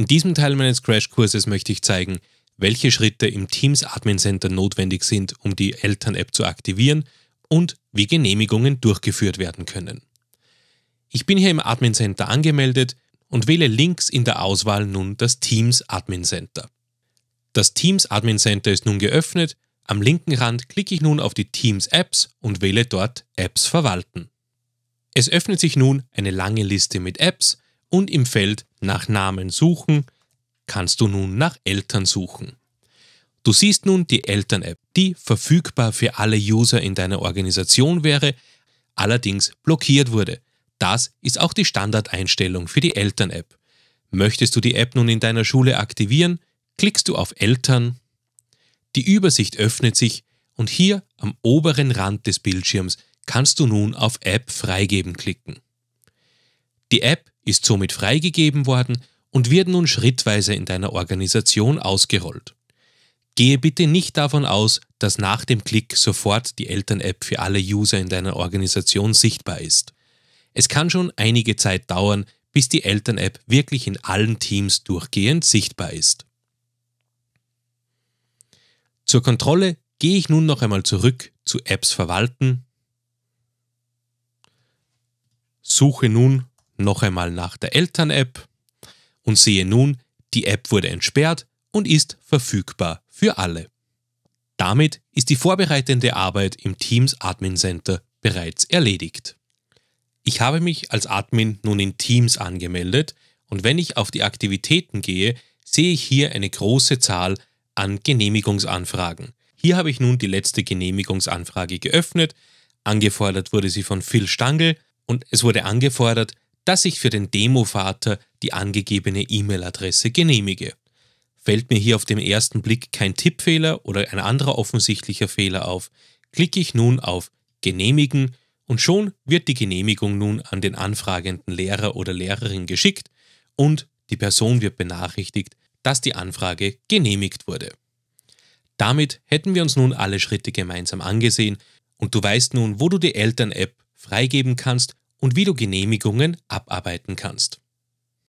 In diesem Teil meines Crashkurses möchte ich zeigen, welche Schritte im Teams Admin Center notwendig sind, um die Eltern-App zu aktivieren und wie Genehmigungen durchgeführt werden können. Ich bin hier im Admin Center angemeldet und wähle links in der Auswahl nun das Teams Admin Center. Das Teams Admin Center ist nun geöffnet. Am linken Rand klicke ich nun auf die Teams Apps und wähle dort Apps verwalten. Es öffnet sich nun eine lange Liste mit Apps, und im Feld nach Namen suchen kannst du nun nach Eltern suchen. Du siehst nun die Eltern-App, die verfügbar für alle User in deiner Organisation wäre, allerdings blockiert wurde. Das ist auch die Standardeinstellung für die Eltern-App. Möchtest du die App nun in deiner Schule aktivieren, klickst du auf Eltern. Die Übersicht öffnet sich und hier am oberen Rand des Bildschirms kannst du nun auf App freigeben klicken. Die App ist somit freigegeben worden und wird nun schrittweise in deiner Organisation ausgerollt. Gehe bitte nicht davon aus, dass nach dem Klick sofort die Eltern-App für alle User in deiner Organisation sichtbar ist. Es kann schon einige Zeit dauern, bis die Eltern-App wirklich in allen Teams durchgehend sichtbar ist. Zur Kontrolle gehe ich nun noch einmal zurück zu Apps verwalten, suche nun noch einmal nach der Eltern-App und sehe nun, die App wurde entsperrt und ist verfügbar für alle. Damit ist die vorbereitende Arbeit im Teams Admin Center bereits erledigt. Ich habe mich als Admin nun in Teams angemeldet und wenn ich auf die Aktivitäten gehe, sehe ich hier eine große Zahl an Genehmigungsanfragen. Hier habe ich nun die letzte Genehmigungsanfrage geöffnet. Angefordert wurde sie von Phil Stangl und es wurde angefordert, dass ich für den Demovater die angegebene E-Mail-Adresse genehmige. Fällt mir hier auf den ersten Blick kein Tippfehler oder ein anderer offensichtlicher Fehler auf, klicke ich nun auf Genehmigen und schon wird die Genehmigung nun an den anfragenden Lehrer oder Lehrerin geschickt und die Person wird benachrichtigt, dass die Anfrage genehmigt wurde. Damit hätten wir uns nun alle Schritte gemeinsam angesehen und du weißt nun, wo du die Eltern-App freigeben kannst und wie du Genehmigungen abarbeiten kannst.